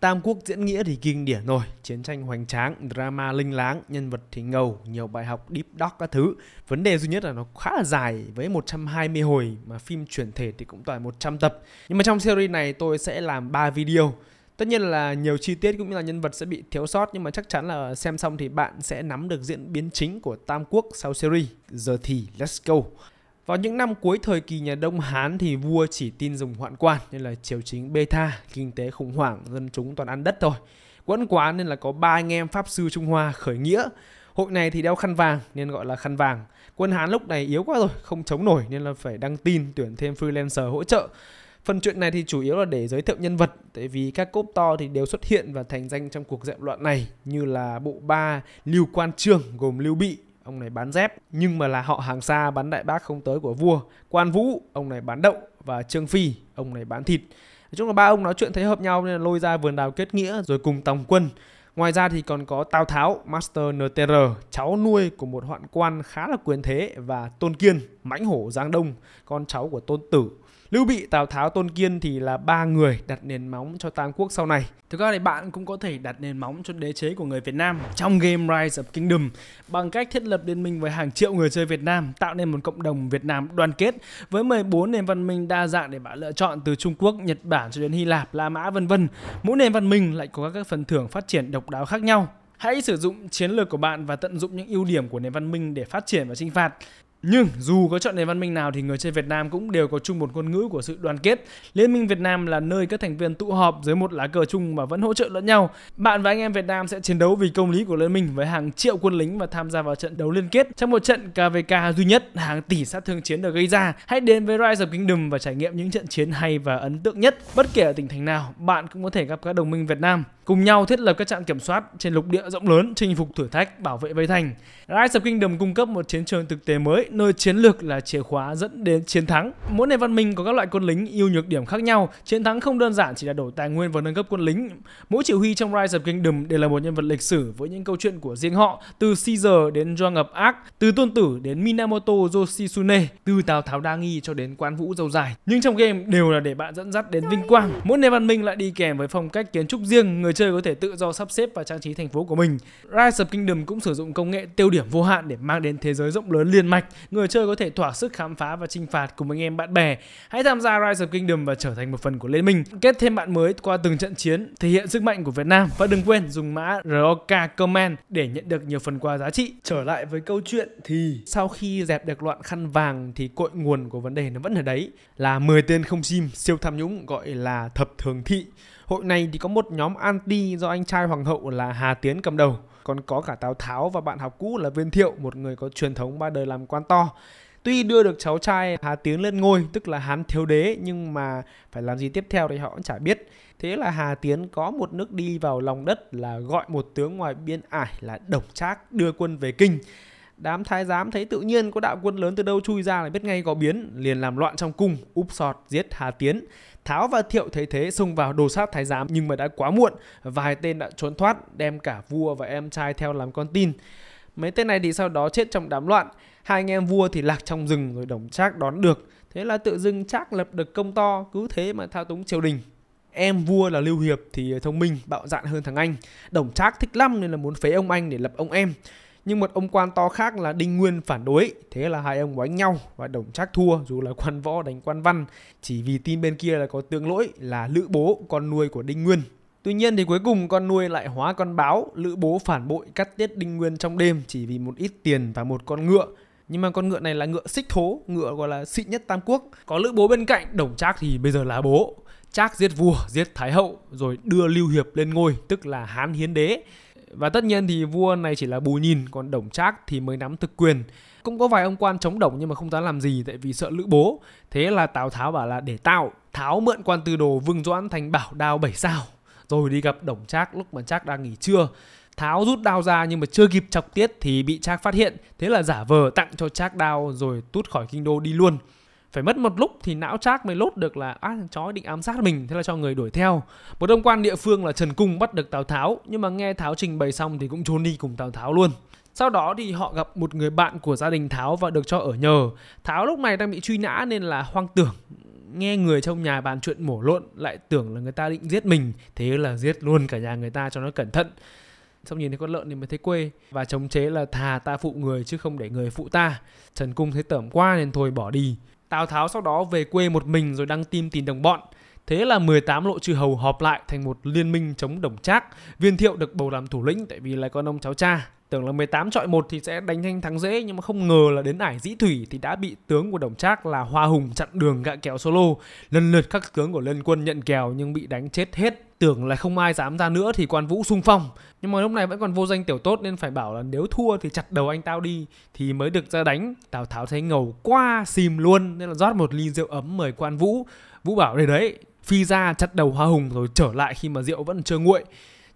Tam Quốc diễn nghĩa thì kinh điển rồi, chiến tranh hoành tráng, drama linh láng, nhân vật thì ngầu, nhiều bài học deep doc các thứ. Vấn đề duy nhất là nó khá là dài với 120 hồi mà phim chuyển thể thì cũng toàn 100 tập. Nhưng mà trong series này tôi sẽ làm 3 video. Tất nhiên là nhiều chi tiết cũng như là nhân vật sẽ bị thiếu sót nhưng mà chắc chắn là xem xong thì bạn sẽ nắm được diễn biến chính của Tam Quốc sau series. Giờ thì let's go. Vào những năm cuối thời kỳ nhà Đông Hán thì vua chỉ tin dùng hoạn quan nên là triều chính bê tha, kinh tế khủng hoảng, dân chúng toàn ăn đất thôi. Quẫn quá nên là có ba anh em Pháp sư Trung Hoa khởi nghĩa. Hội này thì đeo khăn vàng nên gọi là khăn vàng. Quân Hán lúc này yếu quá rồi, không chống nổi nên là phải đăng tin tuyển thêm freelancer hỗ trợ. Phần chuyện này thì chủ yếu là để giới thiệu nhân vật Tại vì các cốp to thì đều xuất hiện và thành danh trong cuộc dẹp loạn này Như là bộ ba Lưu Quan Trương gồm Lưu Bị, ông này bán dép nhưng mà là họ hàng xa bán đại bác không tới của vua quan vũ ông này bán đậu và trương phi ông này bán thịt nói chung là ba ông nói chuyện thấy hợp nhau nên là lôi ra vườn đào kết nghĩa rồi cùng tòng quân ngoài ra thì còn có tào tháo master ntr cháu nuôi của một hoạn quan khá là quyền thế và tôn kiên mãnh hổ giang đông con cháu của tôn tử lưu bị tào tháo tôn kiên thì là ba người đặt nền móng cho tam quốc sau này Thực ra thì bạn cũng có thể đặt nền móng cho đế chế của người Việt Nam trong game Rise of Kingdom bằng cách thiết lập liên minh với hàng triệu người chơi Việt Nam, tạo nên một cộng đồng Việt Nam đoàn kết với 14 nền văn minh đa dạng để bạn lựa chọn từ Trung Quốc, Nhật Bản cho đến Hy Lạp, La Mã vân vân. Mỗi nền văn minh lại có các phần thưởng phát triển độc đáo khác nhau. Hãy sử dụng chiến lược của bạn và tận dụng những ưu điểm của nền văn minh để phát triển và chinh phạt. Nhưng dù có chọn nền văn minh nào thì người chơi Việt Nam cũng đều có chung một ngôn ngữ của sự đoàn kết. Liên minh Việt Nam là nơi các thành viên tụ họp dưới một lá cờ chung và vẫn hỗ trợ lẫn nhau. Bạn và anh em Việt Nam sẽ chiến đấu vì công lý của liên minh với hàng triệu quân lính và tham gia vào trận đấu liên kết trong một trận KVK duy nhất hàng tỷ sát thương chiến được gây ra. Hãy đến với Rise of Kingdom và trải nghiệm những trận chiến hay và ấn tượng nhất. Bất kể ở tỉnh thành nào, bạn cũng có thể gặp các đồng minh Việt Nam cùng nhau thiết lập các trạm kiểm soát trên lục địa rộng lớn, chinh phục thử thách, bảo vệ vây thành. Rise of Kingdom cung cấp một chiến trường thực tế mới nơi chiến lược là chìa khóa dẫn đến chiến thắng. Mỗi nền văn minh có các loại quân lính ưu nhược điểm khác nhau, chiến thắng không đơn giản chỉ là đổi tài nguyên và nâng cấp quân lính. Mỗi chỉ huy trong Rise of Kingdom đều là một nhân vật lịch sử với những câu chuyện của riêng họ, từ Caesar đến Joan of Arc, từ Tôn Tử đến Minamoto Yoshitsune, từ Tào Tháo Đa Nghi cho đến Quan Vũ Dâu Dài. Nhưng trong game đều là để bạn dẫn dắt đến vinh quang. Mỗi nền văn minh lại đi kèm với phong cách kiến trúc riêng, người chơi có thể tự do sắp xếp và trang trí thành phố của mình. Rise of Kingdom cũng sử dụng công nghệ tiêu điểm vô hạn để mang đến thế giới rộng lớn liên mạch người chơi có thể thỏa sức khám phá và chinh phạt cùng anh em bạn bè. Hãy tham gia Rise of Kingdom và trở thành một phần của liên minh. Kết thêm bạn mới qua từng trận chiến, thể hiện sức mạnh của Việt Nam và đừng quên dùng mã ROK comment để nhận được nhiều phần quà giá trị. Trở lại với câu chuyện thì sau khi dẹp được loạn khăn vàng thì cội nguồn của vấn đề nó vẫn ở đấy là 10 tên không sim siêu tham nhũng gọi là thập thường thị. Hội này thì có một nhóm anti do anh trai hoàng hậu là Hà Tiến cầm đầu còn có cả Tào Tháo và bạn học cũ là Viên Thiệu, một người có truyền thống ba đời làm quan to. Tuy đưa được cháu trai Hà Tiến lên ngôi, tức là Hán thiếu đế, nhưng mà phải làm gì tiếp theo thì họ cũng chả biết. Thế là Hà Tiến có một nước đi vào lòng đất là gọi một tướng ngoài biên ải là đồng Trác đưa quân về kinh. Đám thái giám thấy tự nhiên có đạo quân lớn từ đâu chui ra là biết ngay có biến, liền làm loạn trong cung, úp sọt giết Hà Tiến. Tháo và Thiệu thấy thế xông vào đồ sát thái giám nhưng mà đã quá muộn. Vài tên đã trốn thoát, đem cả vua và em trai theo làm con tin. Mấy tên này thì sau đó chết trong đám loạn. Hai anh em vua thì lạc trong rừng rồi đồng trác đón được. Thế là tự dưng trác lập được công to, cứ thế mà thao túng triều đình. Em vua là Lưu Hiệp thì thông minh, bạo dạn hơn thằng anh. Đồng trác thích lắm nên là muốn phế ông anh để lập ông em nhưng một ông quan to khác là Đinh Nguyên phản đối, thế là hai ông đánh nhau và đồng Trác thua dù là quan võ đánh quan văn, chỉ vì tin bên kia là có tương lỗi là Lữ Bố, con nuôi của Đinh Nguyên. Tuy nhiên thì cuối cùng con nuôi lại hóa con báo, Lữ Bố phản bội cắt tiết Đinh Nguyên trong đêm chỉ vì một ít tiền và một con ngựa. Nhưng mà con ngựa này là ngựa xích thố, ngựa gọi là xịn nhất Tam Quốc. Có Lữ Bố bên cạnh, đồng Trác thì bây giờ là bố. Trác giết vua, giết thái hậu rồi đưa Lưu Hiệp lên ngôi, tức là Hán Hiến Đế. Và tất nhiên thì vua này chỉ là bù nhìn, còn Đổng Trác thì mới nắm thực quyền. Cũng có vài ông quan chống Đổng nhưng mà không dám làm gì tại vì sợ Lữ Bố. Thế là Tào Tháo bảo là để tạo, Tháo mượn quan tư đồ Vương Doãn thành bảo đao bảy sao. Rồi đi gặp Đổng Trác lúc mà Trác đang nghỉ trưa. Tháo rút đao ra nhưng mà chưa kịp chọc tiết thì bị Trác phát hiện. Thế là giả vờ tặng cho Trác đao rồi tút khỏi kinh đô đi luôn phải mất một lúc thì não chác mới lốt được là á à, chó định ám sát mình thế là cho người đuổi theo một đông quan địa phương là trần cung bắt được tào tháo nhưng mà nghe tháo trình bày xong thì cũng trốn đi cùng tào tháo luôn sau đó thì họ gặp một người bạn của gia đình Tháo và được cho ở nhờ. Tháo lúc này đang bị truy nã nên là hoang tưởng. Nghe người trong nhà bàn chuyện mổ lộn lại tưởng là người ta định giết mình. Thế là giết luôn cả nhà người ta cho nó cẩn thận. Xong nhìn thấy con lợn thì mới thấy quê Và chống chế là thà ta phụ người chứ không để người phụ ta Trần Cung thấy tởm qua nên thôi bỏ đi Tào Tháo sau đó về quê một mình rồi đăng tin tìm đồng bọn. Thế là 18 lộ chư hầu họp lại thành một liên minh chống Đồng Trác. Viên Thiệu được bầu làm thủ lĩnh tại vì là con ông cháu cha tưởng là 18 chọi một thì sẽ đánh thanh thắng dễ nhưng mà không ngờ là đến ải dĩ thủy thì đã bị tướng của đồng trác là hoa hùng chặn đường gạ kèo solo lần lượt các tướng của liên quân nhận kèo nhưng bị đánh chết hết tưởng là không ai dám ra nữa thì quan vũ sung phong nhưng mà lúc này vẫn còn vô danh tiểu tốt nên phải bảo là nếu thua thì chặt đầu anh tao đi thì mới được ra đánh tào tháo thấy ngầu quá xìm luôn nên là rót một ly rượu ấm mời quan vũ vũ bảo đây đấy phi ra chặt đầu hoa hùng rồi trở lại khi mà rượu vẫn chưa nguội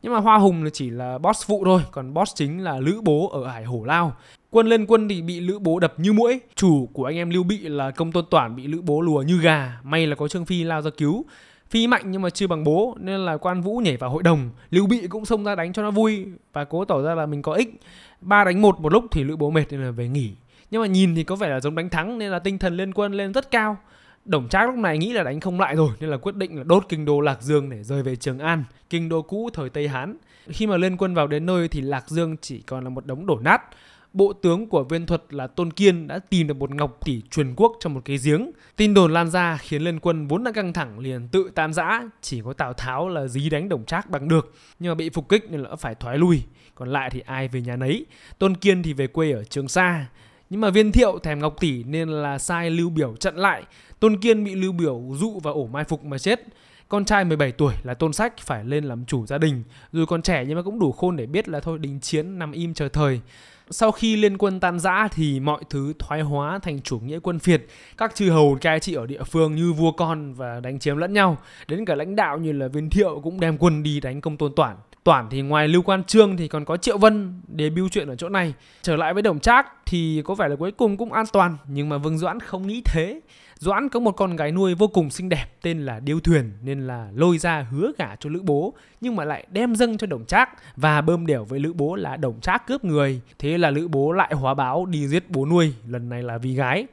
nhưng mà hoa hùng là chỉ là boss phụ thôi còn boss chính là lữ bố ở hải hổ lao quân lên quân thì bị lữ bố đập như mũi chủ của anh em lưu bị là công tôn toản bị lữ bố lùa như gà may là có trương phi lao ra cứu phi mạnh nhưng mà chưa bằng bố nên là quan vũ nhảy vào hội đồng lưu bị cũng xông ra đánh cho nó vui và cố tỏ ra là mình có ích ba đánh một một lúc thì lữ bố mệt nên là về nghỉ nhưng mà nhìn thì có vẻ là giống đánh thắng nên là tinh thần liên quân lên rất cao Đồng Trác lúc này nghĩ là đánh không lại rồi nên là quyết định là đốt kinh đô Lạc Dương để rời về Trường An, kinh đô cũ thời Tây Hán. Khi mà liên quân vào đến nơi thì Lạc Dương chỉ còn là một đống đổ nát. Bộ tướng của viên thuật là Tôn Kiên đã tìm được một ngọc tỷ truyền quốc trong một cái giếng. Tin đồn lan ra khiến liên quân vốn đã căng thẳng liền tự tan rã, chỉ có Tào Tháo là dí đánh Đồng Trác bằng được, nhưng mà bị phục kích nên là phải thoái lui. Còn lại thì ai về nhà nấy. Tôn Kiên thì về quê ở Trường Sa, nhưng mà viên thiệu thèm ngọc tỷ nên là sai lưu biểu chặn lại tôn kiên bị lưu biểu dụ và ổ mai phục mà chết con trai 17 tuổi là tôn sách phải lên làm chủ gia đình rồi còn trẻ nhưng mà cũng đủ khôn để biết là thôi đình chiến nằm im chờ thời sau khi liên quân tan rã thì mọi thứ thoái hóa thành chủ nghĩa quân phiệt các chư hầu cai trị ở địa phương như vua con và đánh chiếm lẫn nhau đến cả lãnh đạo như là viên thiệu cũng đem quân đi đánh công tôn toản Toản thì ngoài Lưu Quan Trương thì còn có Triệu Vân để debut chuyện ở chỗ này. Trở lại với Đồng Trác thì có vẻ là cuối cùng cũng an toàn nhưng mà Vương Doãn không nghĩ thế. Doãn có một con gái nuôi vô cùng xinh đẹp tên là Điêu Thuyền nên là lôi ra hứa gả cho Lữ Bố nhưng mà lại đem dâng cho Đồng Trác và bơm đẻo với Lữ Bố là Đồng Trác cướp người. Thế là Lữ Bố lại hóa báo đi giết bố nuôi, lần này là vì gái.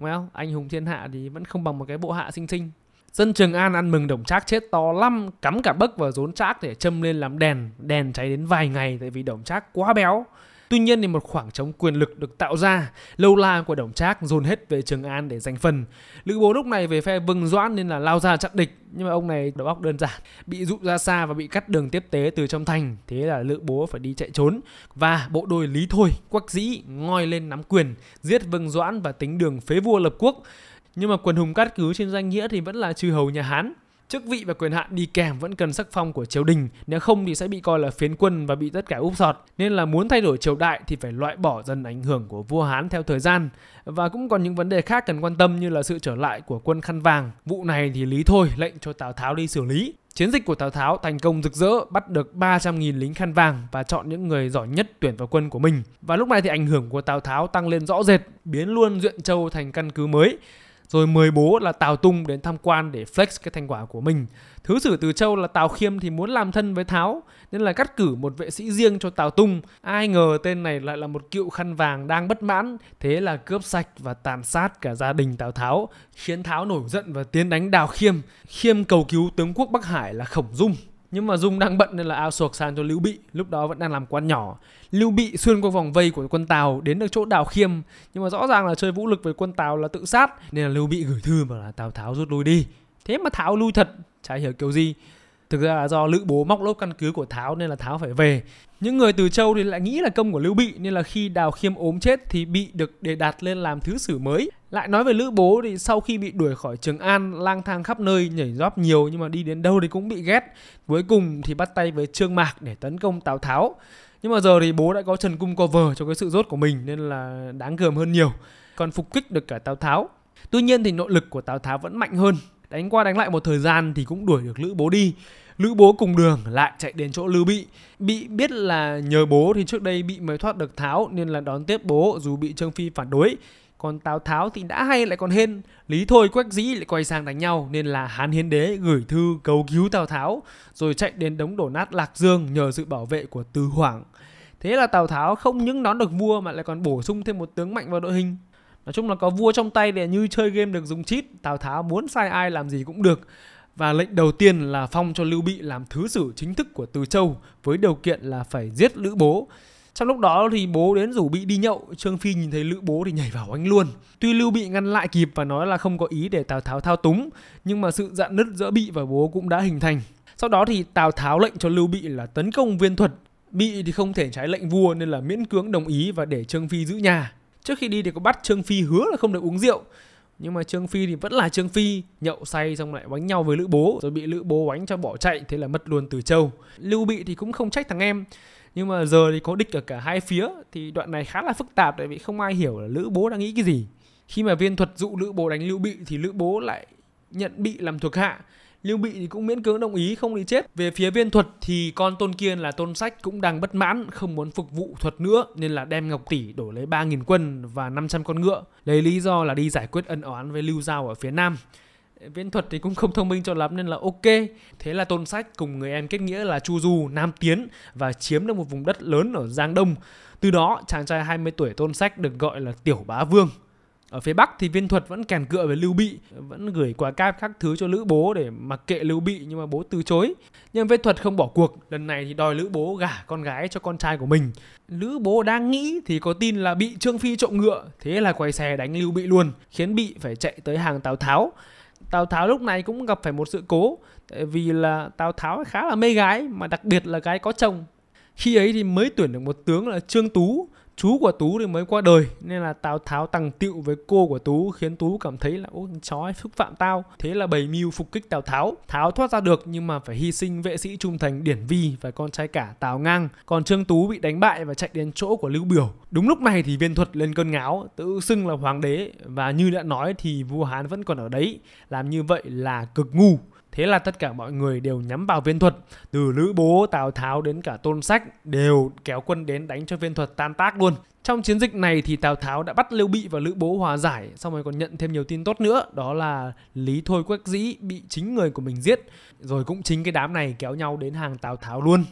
Well, anh hùng thiên hạ thì vẫn không bằng một cái bộ hạ xinh xinh Dân Trường An ăn mừng đồng trác chết to lắm, cắm cả bấc vào rốn trác để châm lên làm đèn. Đèn cháy đến vài ngày tại vì đồng trác quá béo. Tuy nhiên thì một khoảng trống quyền lực được tạo ra, lâu la của Đồng Trác dồn hết về Trường An để giành phần. Lữ Bố lúc này về phe Vương Doãn nên là lao ra chặn địch, nhưng mà ông này đầu óc đơn giản, bị dụ ra xa và bị cắt đường tiếp tế từ trong thành, thế là Lữ Bố phải đi chạy trốn. Và bộ đôi Lý Thôi, Quách Dĩ ngoi lên nắm quyền, giết Vương Doãn và tính đường phế vua lập quốc nhưng mà quần hùng cát cứ trên danh nghĩa thì vẫn là chư hầu nhà Hán. Chức vị và quyền hạn đi kèm vẫn cần sắc phong của triều đình, nếu không thì sẽ bị coi là phiến quân và bị tất cả úp sọt. Nên là muốn thay đổi triều đại thì phải loại bỏ dần ảnh hưởng của vua Hán theo thời gian. Và cũng còn những vấn đề khác cần quan tâm như là sự trở lại của quân khăn vàng. Vụ này thì Lý Thôi lệnh cho Tào Tháo đi xử lý. Chiến dịch của Tào Tháo thành công rực rỡ, bắt được 300.000 lính khăn vàng và chọn những người giỏi nhất tuyển vào quân của mình. Và lúc này thì ảnh hưởng của Tào Tháo tăng lên rõ rệt, biến luôn Duyện Châu thành căn cứ mới rồi mời bố là Tào Tung đến tham quan để flex cái thành quả của mình. Thứ sử Từ Châu là Tào Khiêm thì muốn làm thân với Tháo nên là cắt cử một vệ sĩ riêng cho Tào Tung. Ai ngờ tên này lại là một cựu khăn vàng đang bất mãn, thế là cướp sạch và tàn sát cả gia đình Tào Tháo, khiến Tháo nổi giận và tiến đánh Đào Khiêm. Khiêm cầu cứu tướng quốc Bắc Hải là Khổng Dung nhưng mà Dung đang bận nên là ao suộc sang cho Lưu Bị, lúc đó vẫn đang làm quan nhỏ. Lưu Bị xuyên qua vòng vây của quân tàu đến được chỗ Đào Khiêm, nhưng mà rõ ràng là chơi vũ lực với quân tàu là tự sát, nên là Lưu Bị gửi thư bảo là Tào Tháo rút lui đi. Thế mà Tháo lui thật, chả hiểu kiểu gì thực ra là do lữ bố móc lốp căn cứ của tháo nên là tháo phải về những người từ châu thì lại nghĩ là công của lưu bị nên là khi đào khiêm ốm chết thì bị được đề đạt lên làm thứ sử mới lại nói về lữ bố thì sau khi bị đuổi khỏi trường an lang thang khắp nơi nhảy róp nhiều nhưng mà đi đến đâu thì cũng bị ghét cuối cùng thì bắt tay với trương mạc để tấn công tào tháo nhưng mà giờ thì bố đã có trần cung cover cho cái sự rốt của mình nên là đáng gờm hơn nhiều còn phục kích được cả tào tháo tuy nhiên thì nội lực của tào tháo vẫn mạnh hơn đánh qua đánh lại một thời gian thì cũng đuổi được lữ bố đi lữ bố cùng đường lại chạy đến chỗ lưu bị bị biết là nhờ bố thì trước đây bị mới thoát được tháo nên là đón tiếp bố dù bị trương phi phản đối còn tào tháo thì đã hay lại còn hên lý thôi quách dĩ lại quay sang đánh nhau nên là hán hiến đế gửi thư cầu cứu tào tháo rồi chạy đến đống đổ nát lạc dương nhờ sự bảo vệ của tư Hoàng. thế là tào tháo không những đón được vua mà lại còn bổ sung thêm một tướng mạnh vào đội hình nói chung là có vua trong tay để như chơi game được dùng chít tào tháo muốn sai ai làm gì cũng được và lệnh đầu tiên là phong cho Lưu Bị làm thứ sử chính thức của Từ Châu với điều kiện là phải giết Lữ Bố. Trong lúc đó thì bố đến rủ bị đi nhậu, Trương Phi nhìn thấy Lữ Bố thì nhảy vào anh luôn. Tuy Lưu Bị ngăn lại kịp và nói là không có ý để Tào Tháo thao túng, nhưng mà sự dạn nứt giữa Bị và bố cũng đã hình thành. Sau đó thì Tào Tháo lệnh cho Lưu Bị là tấn công viên thuật. Bị thì không thể trái lệnh vua nên là miễn cưỡng đồng ý và để Trương Phi giữ nhà. Trước khi đi thì có bắt Trương Phi hứa là không được uống rượu nhưng mà trương phi thì vẫn là trương phi nhậu say xong lại đánh nhau với lữ bố rồi bị lữ bố đánh cho bỏ chạy thế là mất luôn từ châu lưu bị thì cũng không trách thằng em nhưng mà giờ thì có địch ở cả hai phía thì đoạn này khá là phức tạp tại vì không ai hiểu là lữ bố đang nghĩ cái gì khi mà viên thuật dụ lữ bố đánh lưu bị thì lữ bố lại nhận bị làm thuộc hạ Lưu Bị thì cũng miễn cưỡng đồng ý không thì chết. Về phía viên thuật thì con Tôn Kiên là Tôn Sách cũng đang bất mãn không muốn phục vụ thuật nữa nên là đem Ngọc Tỷ đổi lấy 3.000 quân và 500 con ngựa. Lấy lý do là đi giải quyết ân oán với Lưu Giao ở phía Nam. Viên thuật thì cũng không thông minh cho lắm nên là ok. Thế là Tôn Sách cùng người em kết nghĩa là Chu Du, Nam Tiến và chiếm được một vùng đất lớn ở Giang Đông. Từ đó chàng trai 20 tuổi Tôn Sách được gọi là Tiểu Bá Vương ở phía bắc thì viên thuật vẫn kèn cựa với lưu bị vẫn gửi quà cáp các thứ cho lữ bố để mặc kệ lưu bị nhưng mà bố từ chối nhưng viên thuật không bỏ cuộc lần này thì đòi lữ bố gả con gái cho con trai của mình lữ bố đang nghĩ thì có tin là bị trương phi trộm ngựa thế là quay xe đánh lưu bị luôn khiến bị phải chạy tới hàng tào tháo Tào Tháo lúc này cũng gặp phải một sự cố tại vì là Tào Tháo khá là mê gái mà đặc biệt là gái có chồng. Khi ấy thì mới tuyển được một tướng là Trương Tú chú của Tú thì mới qua đời nên là Tào Tháo tăng tiệu với cô của Tú khiến Tú cảm thấy là ôi chó ấy xúc phạm tao. Thế là bày mưu phục kích Tào Tháo. Tháo thoát ra được nhưng mà phải hy sinh vệ sĩ trung thành Điển Vi và con trai cả Tào Ngang. Còn Trương Tú bị đánh bại và chạy đến chỗ của Lưu Biểu. Đúng lúc này thì Viên Thuật lên cơn ngáo, tự xưng là hoàng đế và như đã nói thì vua Hán vẫn còn ở đấy. Làm như vậy là cực ngu. Thế là tất cả mọi người đều nhắm vào viên thuật, từ Lữ Bố, Tào Tháo đến cả Tôn Sách đều kéo quân đến đánh cho viên thuật tan tác luôn. Trong chiến dịch này thì Tào Tháo đã bắt Lưu Bị và Lữ Bố hòa giải, xong rồi còn nhận thêm nhiều tin tốt nữa, đó là Lý Thôi Quách Dĩ bị chính người của mình giết, rồi cũng chính cái đám này kéo nhau đến hàng Tào Tháo luôn.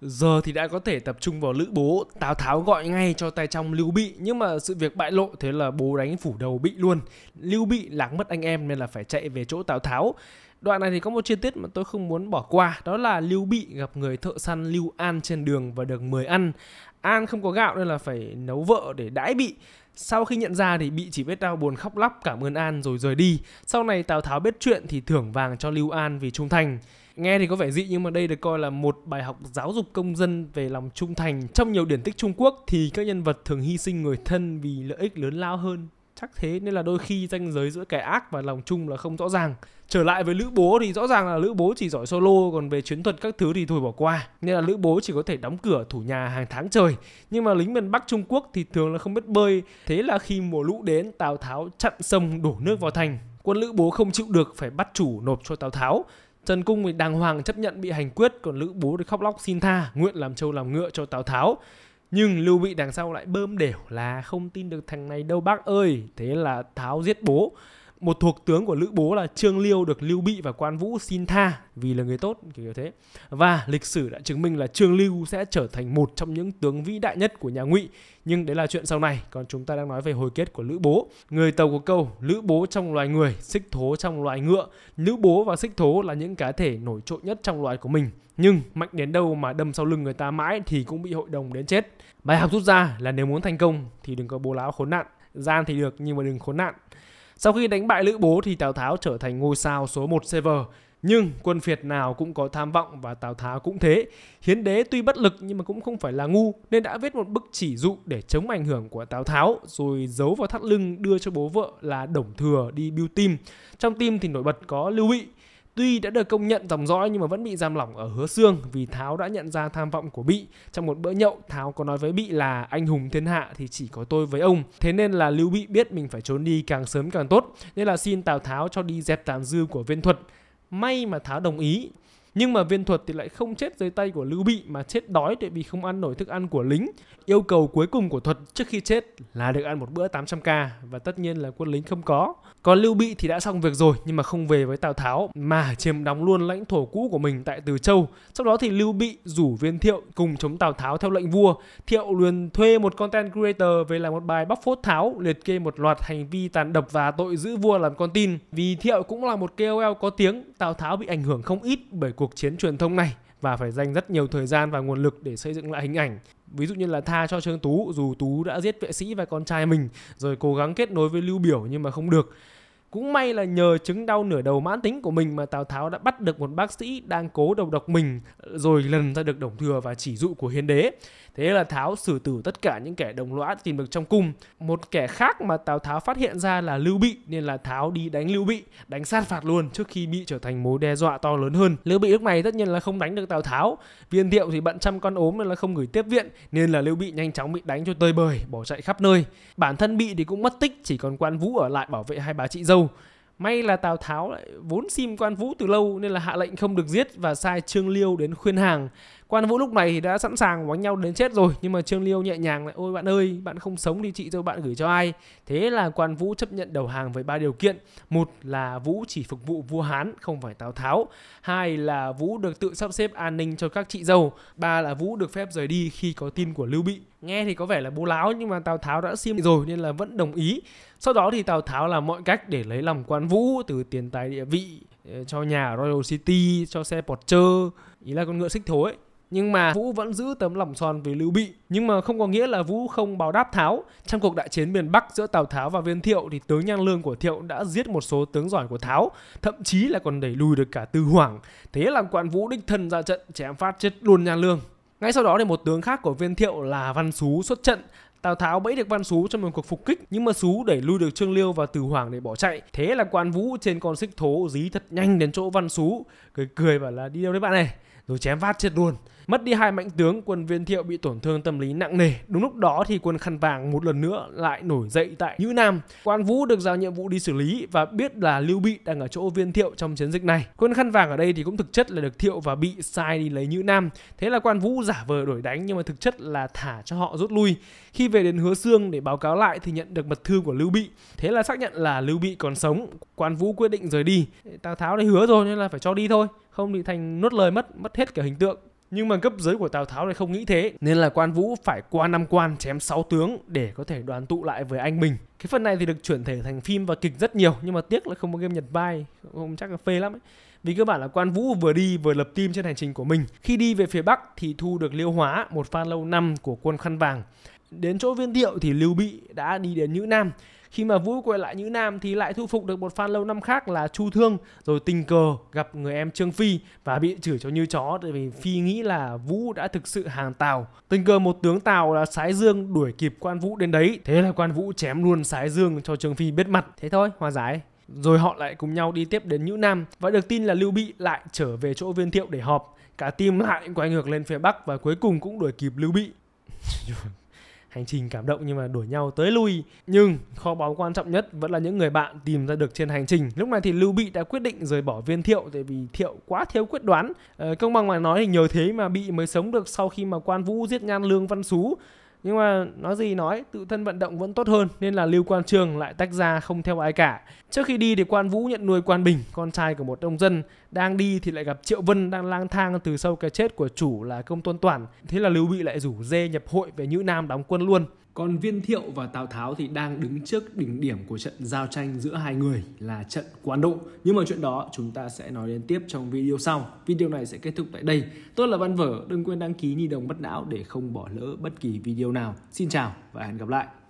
Giờ thì đã có thể tập trung vào Lữ Bố, Tào Tháo gọi ngay cho tay trong Lưu Bị nhưng mà sự việc bại lộ thế là bố đánh phủ đầu Bị luôn. Lưu Bị lạc mất anh em nên là phải chạy về chỗ Tào Tháo. Đoạn này thì có một chi tiết mà tôi không muốn bỏ qua, đó là Lưu Bị gặp người thợ săn Lưu An trên đường và được mời ăn. An không có gạo nên là phải nấu vợ để đãi Bị. Sau khi nhận ra thì Bị chỉ biết đau buồn khóc lóc cảm ơn An rồi rời đi. Sau này Tào Tháo biết chuyện thì thưởng vàng cho Lưu An vì trung thành. Nghe thì có vẻ dị nhưng mà đây được coi là một bài học giáo dục công dân về lòng trung thành. Trong nhiều điển tích Trung Quốc thì các nhân vật thường hy sinh người thân vì lợi ích lớn lao hơn. Chắc thế nên là đôi khi ranh giới giữa kẻ ác và lòng trung là không rõ ràng trở lại với lữ bố thì rõ ràng là lữ bố chỉ giỏi solo còn về chiến thuật các thứ thì thôi bỏ qua nên là lữ bố chỉ có thể đóng cửa thủ nhà hàng tháng trời nhưng mà lính miền bắc trung quốc thì thường là không biết bơi thế là khi mùa lũ đến tào tháo chặn sông đổ nước vào thành quân lữ bố không chịu được phải bắt chủ nộp cho tào tháo Trần Cung thì đàng hoàng chấp nhận bị hành quyết, còn Lữ Bố thì khóc lóc xin tha, nguyện làm trâu làm ngựa cho Tào Tháo. Nhưng Lưu Bị đằng sau lại bơm đều là không tin được thằng này đâu bác ơi, thế là Tháo giết bố một thuộc tướng của lữ bố là trương liêu được lưu bị và quan vũ xin tha vì là người tốt kiểu như thế và lịch sử đã chứng minh là trương liêu sẽ trở thành một trong những tướng vĩ đại nhất của nhà ngụy nhưng đấy là chuyện sau này còn chúng ta đang nói về hồi kết của lữ bố người tàu của câu lữ bố trong loài người xích thố trong loài ngựa lữ bố và xích thố là những cá thể nổi trội nhất trong loài của mình nhưng mạnh đến đâu mà đâm sau lưng người ta mãi thì cũng bị hội đồng đến chết bài học rút ra là nếu muốn thành công thì đừng có bố láo khốn nạn gian thì được nhưng mà đừng khốn nạn sau khi đánh bại Lữ Bố thì Tào Tháo trở thành ngôi sao số 1 server. Nhưng quân phiệt nào cũng có tham vọng và Tào Tháo cũng thế. Hiến đế tuy bất lực nhưng mà cũng không phải là ngu nên đã viết một bức chỉ dụ để chống ảnh hưởng của Tào Tháo rồi giấu vào thắt lưng đưa cho bố vợ là đổng Thừa đi build team. Trong team thì nổi bật có Lưu Bị, Tuy đã được công nhận dòng dõi nhưng mà vẫn bị giam lỏng ở Hứa Xương vì Tháo đã nhận ra tham vọng của Bị. Trong một bữa nhậu, Tháo có nói với Bị là anh hùng thiên hạ thì chỉ có tôi với ông. Thế nên là Lưu Bị biết mình phải trốn đi càng sớm càng tốt, nên là xin Tào Tháo cho đi dẹp tàn dư của viên thuật. May mà Tháo đồng ý. Nhưng mà viên thuật thì lại không chết dưới tay của Lưu Bị mà chết đói tại vì không ăn nổi thức ăn của lính. Yêu cầu cuối cùng của thuật trước khi chết là được ăn một bữa 800k và tất nhiên là quân lính không có. Còn Lưu Bị thì đã xong việc rồi nhưng mà không về với Tào Tháo mà chiếm đóng luôn lãnh thổ cũ của mình tại Từ Châu. Sau đó thì Lưu Bị rủ Viên Thiệu cùng chống Tào Tháo theo lệnh vua. Thiệu liền thuê một content creator về làm một bài bóc phốt Tháo liệt kê một loạt hành vi tàn độc và tội giữ vua làm con tin. Vì Thiệu cũng là một KOL có tiếng, Tào Tháo bị ảnh hưởng không ít bởi cuộc chiến truyền thông này và phải dành rất nhiều thời gian và nguồn lực để xây dựng lại hình ảnh. Ví dụ như là tha cho Trương Tú, dù Tú đã giết vệ sĩ và con trai mình, rồi cố gắng kết nối với Lưu Biểu nhưng mà không được. Cũng may là nhờ chứng đau nửa đầu mãn tính của mình mà Tào Tháo đã bắt được một bác sĩ đang cố đầu độc mình rồi lần ra được đổng thừa và chỉ dụ của hiến đế. Thế là Tháo xử tử tất cả những kẻ đồng lõa tìm được trong cung. Một kẻ khác mà Tào Tháo phát hiện ra là Lưu Bị nên là Tháo đi đánh Lưu Bị, đánh sát phạt luôn trước khi bị trở thành mối đe dọa to lớn hơn. Lưu Bị lúc này tất nhiên là không đánh được Tào Tháo. Viên Thiệu thì bận chăm con ốm nên là không gửi tiếp viện nên là Lưu Bị nhanh chóng bị đánh cho tơi bời, bỏ chạy khắp nơi. Bản thân Bị thì cũng mất tích, chỉ còn Quan Vũ ở lại bảo vệ hai bà chị dâu. May là Tào Tháo lại vốn sim quan vũ từ lâu nên là hạ lệnh không được giết và sai Trương Liêu đến khuyên hàng. Quan Vũ lúc này thì đã sẵn sàng đánh nhau đến chết rồi nhưng mà Trương Liêu nhẹ nhàng lại ôi bạn ơi bạn không sống thì chị cho bạn gửi cho ai thế là Quan Vũ chấp nhận đầu hàng với ba điều kiện một là Vũ chỉ phục vụ vua Hán không phải Tào Tháo hai là Vũ được tự sắp xếp an ninh cho các chị dâu ba là Vũ được phép rời đi khi có tin của Lưu Bị nghe thì có vẻ là bố láo nhưng mà Tào Tháo đã xin rồi nên là vẫn đồng ý sau đó thì Tào Tháo làm mọi cách để lấy lòng Quan Vũ từ tiền tài địa vị ờ, cho nhà Royal City cho xe Porsche ý là con ngựa xích thối nhưng mà Vũ vẫn giữ tấm lòng son với Lưu Bị. Nhưng mà không có nghĩa là Vũ không báo đáp Tháo. Trong cuộc đại chiến miền Bắc giữa Tào Tháo và Viên Thiệu thì tướng nhan Lương của Thiệu đã giết một số tướng giỏi của Tháo, thậm chí là còn đẩy lùi được cả Tư Hoàng. Thế là quan Vũ đích thân ra trận chém phát chết luôn nhan Lương. Ngay sau đó thì một tướng khác của Viên Thiệu là Văn xú xuất trận Tào Tháo bẫy được Văn xú trong một cuộc phục kích nhưng mà xú đẩy lui được Trương Liêu và Từ Hoàng để bỏ chạy. Thế là quan Vũ trên con xích thố dí thật nhanh đến chỗ Văn xú cười cười bảo là đi đâu đấy bạn này, rồi chém phát chết luôn. Mất đi hai mạnh tướng, quân Viên Thiệu bị tổn thương tâm lý nặng nề. Đúng lúc đó thì quân khăn vàng một lần nữa lại nổi dậy tại Nhữ Nam. Quan Vũ được giao nhiệm vụ đi xử lý và biết là Lưu Bị đang ở chỗ Viên Thiệu trong chiến dịch này. Quân khăn vàng ở đây thì cũng thực chất là được Thiệu và Bị sai đi lấy Nhữ Nam. Thế là Quan Vũ giả vờ đổi đánh nhưng mà thực chất là thả cho họ rút lui. Khi về đến Hứa Xương để báo cáo lại thì nhận được mật thư của Lưu Bị. Thế là xác nhận là Lưu Bị còn sống. Quan Vũ quyết định rời đi. Tào Tháo đã hứa rồi nên là phải cho đi thôi. Không thì thành nuốt lời mất, mất hết cả hình tượng nhưng mà cấp dưới của Tào Tháo lại không nghĩ thế Nên là quan vũ phải qua năm quan chém 6 tướng Để có thể đoàn tụ lại với anh mình Cái phần này thì được chuyển thể thành phim và kịch rất nhiều Nhưng mà tiếc là không có game Nhật vai Không chắc là phê lắm ấy vì cơ bản là quan vũ vừa đi vừa lập team trên hành trình của mình khi đi về phía bắc thì thu được liêu hóa một pha lâu năm của quân khăn vàng đến chỗ viên thiệu thì lưu bị đã đi đến nhữ nam khi mà Vũ quay lại Nhữ Nam thì lại thu phục được một fan lâu năm khác là Chu Thương rồi tình cờ gặp người em Trương Phi và bị chửi cho như chó tại vì Phi nghĩ là Vũ đã thực sự hàng Tào. Tình cờ một tướng Tào là Sái Dương đuổi kịp quan Vũ đến đấy. Thế là quan Vũ chém luôn Sái Dương cho Trương Phi biết mặt. Thế thôi, hòa giải rồi họ lại cùng nhau đi tiếp đến Nhữ Nam và được tin là Lưu Bị lại trở về chỗ Viên Thiệu để họp. Cả team lại quay ngược lên phía Bắc và cuối cùng cũng đuổi kịp Lưu Bị hành trình cảm động nhưng mà đuổi nhau tới lui nhưng kho báu quan trọng nhất vẫn là những người bạn tìm ra được trên hành trình lúc này thì lưu bị đã quyết định rời bỏ viên thiệu tại vì thiệu quá thiếu quyết đoán ờ, công bằng mà nói thì nhờ thế mà bị mới sống được sau khi mà quan vũ giết nhan lương văn xú nhưng mà nói gì nói tự thân vận động vẫn tốt hơn nên là lưu quan trường lại tách ra không theo ai cả trước khi đi thì quan vũ nhận nuôi quan bình con trai của một ông dân đang đi thì lại gặp triệu vân đang lang thang từ sau cái chết của chủ là công tôn toản thế là lưu bị lại rủ dê nhập hội về nhữ nam đóng quân luôn còn Viên Thiệu và Tào Tháo thì đang đứng trước đỉnh điểm của trận giao tranh giữa hai người là trận Quán Độ. Nhưng mà chuyện đó chúng ta sẽ nói đến tiếp trong video sau. Video này sẽ kết thúc tại đây. Tôi là Văn Vở, đừng quên đăng ký Nhi Đồng Bất Não để không bỏ lỡ bất kỳ video nào. Xin chào và hẹn gặp lại.